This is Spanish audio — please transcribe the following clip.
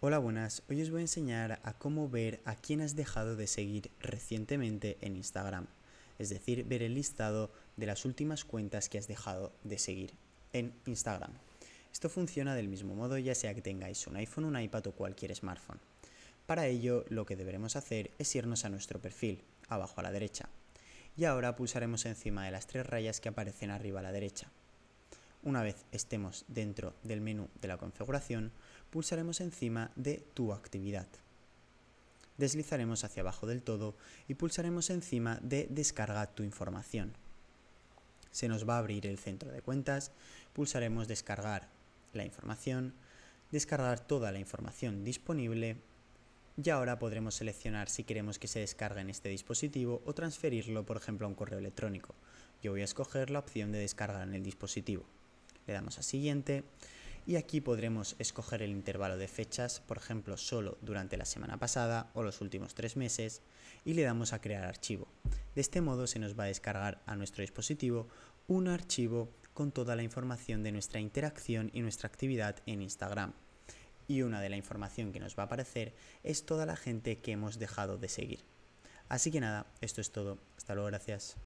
Hola buenas, hoy os voy a enseñar a cómo ver a quién has dejado de seguir recientemente en Instagram, es decir, ver el listado de las últimas cuentas que has dejado de seguir en Instagram. Esto funciona del mismo modo ya sea que tengáis un iPhone, un iPad o cualquier smartphone. Para ello lo que deberemos hacer es irnos a nuestro perfil, abajo a la derecha, y ahora pulsaremos encima de las tres rayas que aparecen arriba a la derecha. Una vez estemos dentro del menú de la configuración, pulsaremos encima de Tu actividad. Deslizaremos hacia abajo del todo y pulsaremos encima de Descarga tu información. Se nos va a abrir el centro de cuentas, pulsaremos Descargar la información, Descargar toda la información disponible y ahora podremos seleccionar si queremos que se descargue en este dispositivo o transferirlo, por ejemplo, a un correo electrónico. Yo voy a escoger la opción de descargar en el dispositivo. Le damos a siguiente y aquí podremos escoger el intervalo de fechas, por ejemplo, solo durante la semana pasada o los últimos tres meses, y le damos a crear archivo. De este modo se nos va a descargar a nuestro dispositivo un archivo con toda la información de nuestra interacción y nuestra actividad en Instagram. Y una de la información que nos va a aparecer es toda la gente que hemos dejado de seguir. Así que nada, esto es todo. Hasta luego, gracias.